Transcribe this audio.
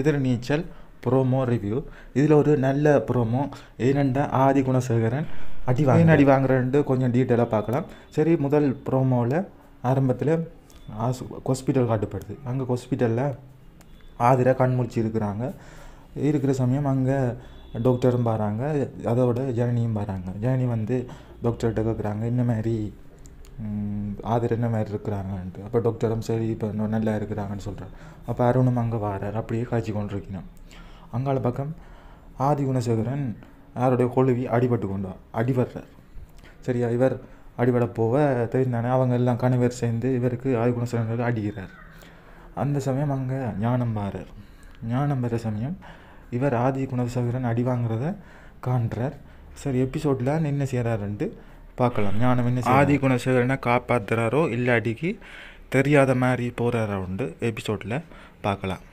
எதிர் நீச்சல் promo review இதில் ஒரு நல்ல ப்ரோமோ ஏனெண்டா ஆதி குணசேகரன் அடி வாங்க அடி வாங்குறன்ட்டு கொஞ்சம் டீட்டெயிலாக பார்க்கலாம் சரி முதல் ப்ரோமோவில் ஆரம்பத்தில் ஆசு ஹாஸ்பிட்டல் காட்டுப்படுது அங்கே ஹாஸ்பிட்டலில் ஆதிரை கண்முழிச்சு இருக்கிறாங்க இருக்கிற சமயம் அங்கே டாக்டரும் பாருங்க அதோட ஜனனியும் பாருங்க ஜனனி வந்து டாக்டர்கிட்ட கேட்குறாங்க இந்த மாதிரி ஆதர் என்ன மாதிரி இருக்கிறாங்கன்ட்டு அப்போ டாக்டரும் சரி இப்போ இன்னும் நல்லா இருக்கிறாங்கன்னு சொல்கிறார் அப்போ அருணும் அங்கே வாரார் அப்படியே காய்ச்சி கொண்டிருக்கணும் அங்கால பக்கம் ஆதி குணசேகரன் யாருடைய கொழுவி அடிபட்டு கொண்டு அடிபடுறார் சரியா இவர் அடிபட போக தெரிந்தானே அவங்க எல்லாம் கணவர் சேர்ந்து இவருக்கு ஆதி குணசேகரனுக்கு அடிக்கிறார் அந்த சமயம் அங்கே ஞானம் மாறார் ஞானம் பெற சமயம் இவர் ஆதி குணசேகரன் அடி காண்றார் சரி எபிசோடில் என்ன செய்கிறாருன்ட்டு பார்க்கலாம் ஞானம் என்ன ஆதி குணசேகரனை காப்பாற்றுறாரோ இல்லாட்டிக்கு தெரியாத மாதிரி போகிறாரா உண்டு எபிசோடில் பார்க்கலாம்